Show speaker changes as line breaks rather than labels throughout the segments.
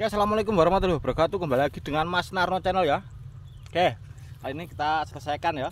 Oke, assalamualaikum warahmatullahi wabarakatuh. Kembali lagi dengan Mas Narno Channel ya. Oke, kali ini kita selesaikan ya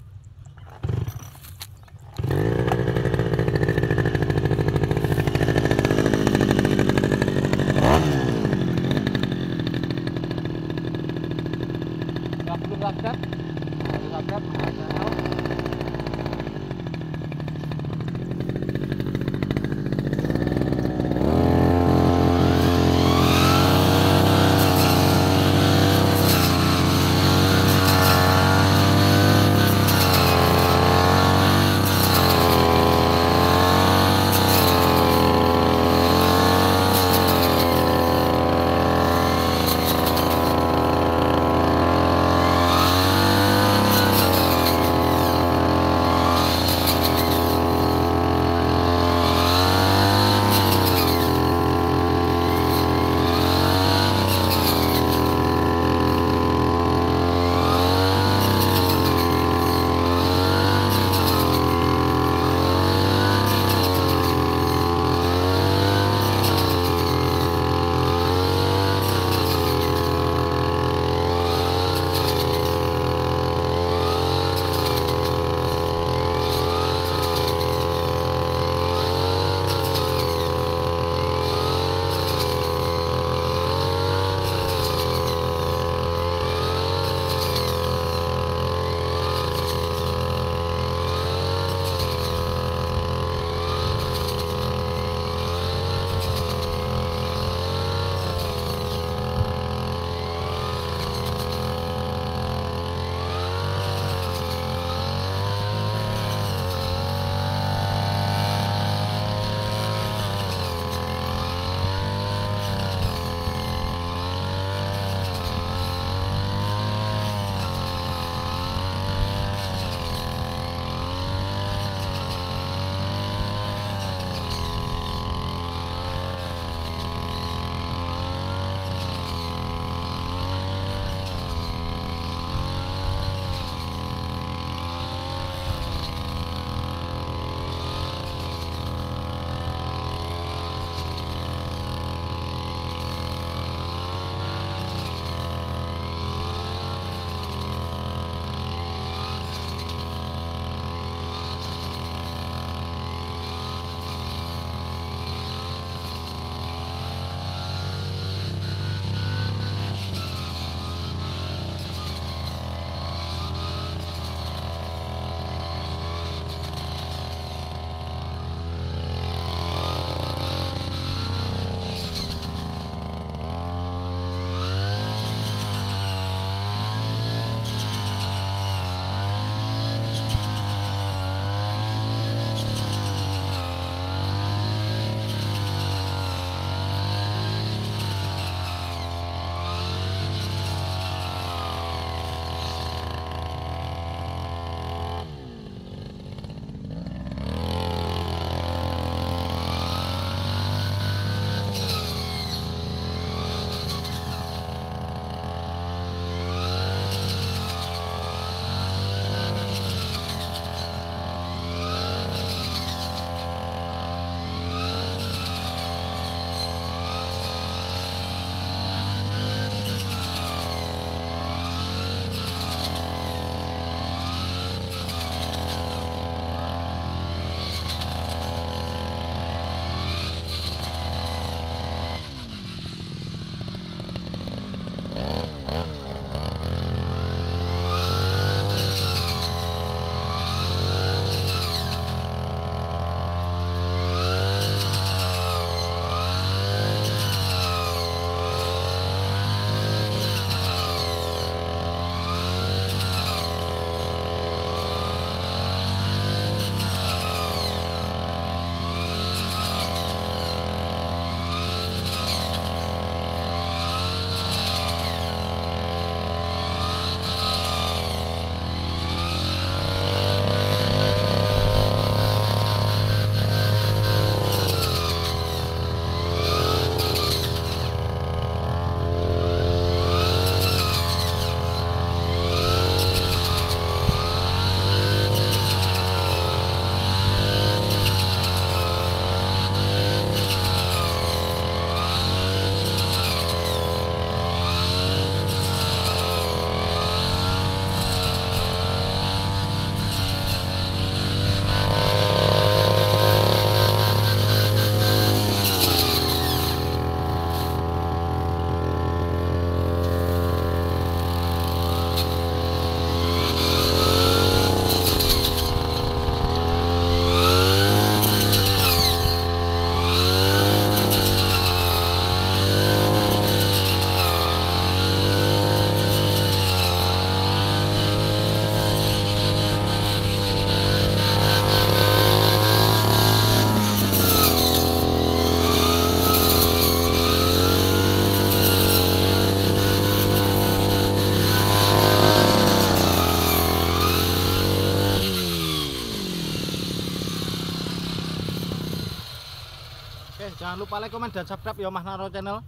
jangan lupa like, komen, dan subscribe ya Mahnaro channel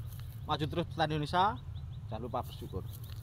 maju terus petani Indonesia
jangan lupa bersyukur